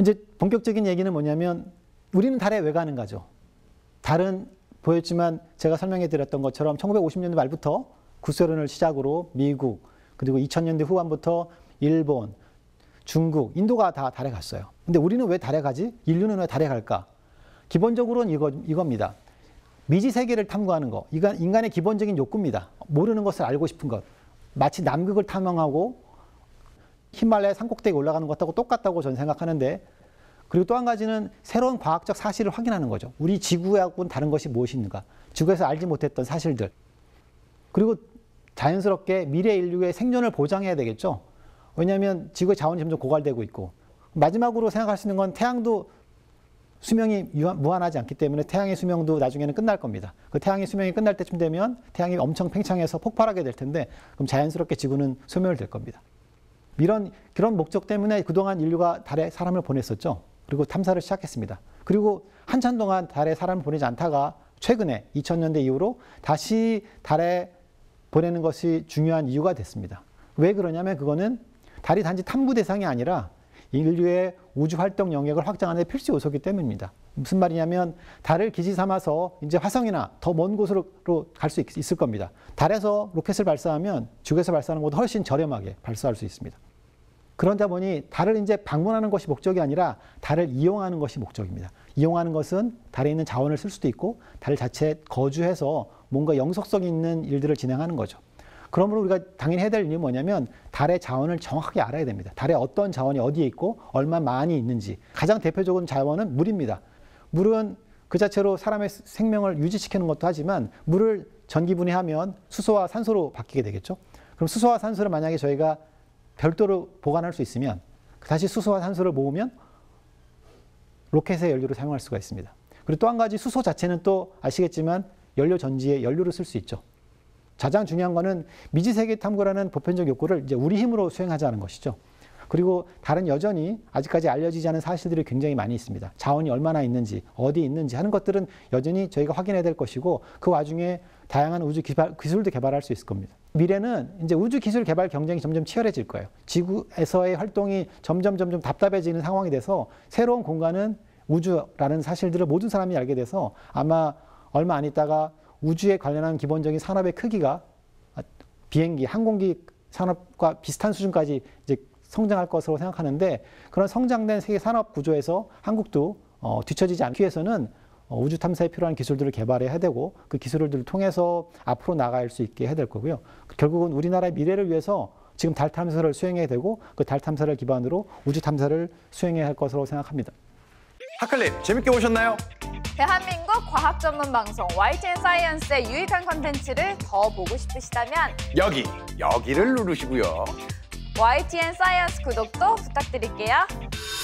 이제 본격적인 얘기는 뭐냐면 우리는 달에 왜가는거죠 달은 보였지만 제가 설명해 드렸던 것처럼 1950년대 말부터 구소련을 시작으로 미국 그리고 2000년대 후반부터 일본, 중국, 인도가 다 달에 갔어요. 근데 우리는 왜 달에 가지? 인류는 왜 달에 갈까? 기본적으로는 이거, 이겁니다. 미지 세계를 탐구하는 거. 인간, 인간의 기본적인 욕구입니다. 모르는 것을 알고 싶은 것. 마치 남극을 탐험하고 히말라야 산꼭대기 올라가는 것하고 똑같다고 저는 생각하는데 그리고 또 한 가지는 새로운 과학적 사실을 확인하는 거죠. 우리 지구하고는 다른 것이 무엇인가. 지구에서 알지 못했던 사실들. 그리고 자연스럽게 미래 인류의 생존을 보장해야 되겠죠. 왜냐하면 지구의 자원이 점점 고갈되고 있고 마지막으로 생각할 수 있는 건 태양도 수명이 무한하지 않기 때문에 태양의 수명도 나중에는 끝날 겁니다. 그 태양의 수명이 끝날 때쯤 되면 태양이 엄청 팽창해서 폭발하게 될 텐데 그럼 자연스럽게 지구는 소멸될 겁니다. 이런 그런 목적 때문에 그동안 인류가 달에 사람을 보냈었죠. 그리고 탐사를 시작했습니다. 그리고 한참 동안 달에 사람을 보내지 않다가 최근에 2000년대 이후로 다시 달에 보내는 것이 중요한 이유가 됐습니다. 왜 그러냐면 그거는 달이 단지 탐구 대상이 아니라 인류의 우주 활동 영역을 확장하는 필수 요소이기 때문입니다. 무슨 말이냐면 달을 기지 삼아서 이제 화성이나 더 먼 곳으로 갈 수 있을 겁니다. 달에서 로켓을 발사하면 지구에서 발사하는 것보다 훨씬 저렴하게 발사할 수 있습니다. 그런다 보니 달을 이제 방문하는 것이 목적이 아니라 달을 이용하는 것이 목적입니다. 이용하는 것은 달에 있는 자원을 쓸 수도 있고 달 자체에 거주해서 뭔가 영속성 있는 일들을 진행하는 거죠. 그러므로 우리가 당연히 해야 될 일이 뭐냐면 달의 자원을 정확하게 알아야 됩니다. 달에 어떤 자원이 어디에 있고 얼마 많이 있는지. 가장 대표적인 자원은 물입니다. 물은 그 자체로 사람의 생명을 유지시키는 것도 하지만 물을 전기 분해하면 수소와 산소로 바뀌게 되겠죠. 그럼 수소와 산소를 만약에 저희가 별도로 보관할 수 있으면 그 다시 수소와 산소를 모으면 로켓의 연료를 사용할 수가 있습니다. 그리고 또 한 가지 수소 자체는 또 아시겠지만 연료 전지에 연료를 쓸 수 있죠. 가장 중요한 거는 미지세계 탐구라는 보편적 욕구를 이제 우리 힘으로 수행하자는 것이죠. 그리고 다른 여전히 아직까지 알려지지 않은 사실들이 굉장히 많이 있습니다. 자원이 얼마나 있는지, 어디 있는지 하는 것들은 여전히 저희가 확인해야 될 것이고 그 와중에 다양한 우주 기발, 기술도 개발할 수 있을 겁니다. 미래는 이제 우주 기술 개발 경쟁이 점점 치열해질 거예요. 지구에서의 활동이 점점 점점 답답해지는 상황이 돼서 새로운 공간은 우주라는 사실들을 모든 사람이 알게 돼서 아마 얼마 안 있다가 우주에 관련한 기본적인 산업의 크기가 비행기, 항공기 산업과 비슷한 수준까지 이제 성장할 것으로 생각하는데 그런 성장된 세계 산업 구조에서 한국도 어, 뒤처지지 않기 위해서는 어, 우주 탐사에 필요한 기술들을 개발해야 되고 그 기술들을 통해서 앞으로 나갈 수 있게 해야 될 거고요. 결국은 우리나라의 미래를 위해서 지금 달 탐사를 수행해야 되고 그 달 탐사를 기반으로 우주 탐사를 수행해야 할 것으로 생각합니다. 하클립 재밌게 보셨나요? 대한민국 과학 전문 방송 YTN 사이언스의 유익한 컨텐츠를 더 보고 싶으시다면 여기 여기를 누르시고요. YTN 사이언스 구독도 부탁드릴게요.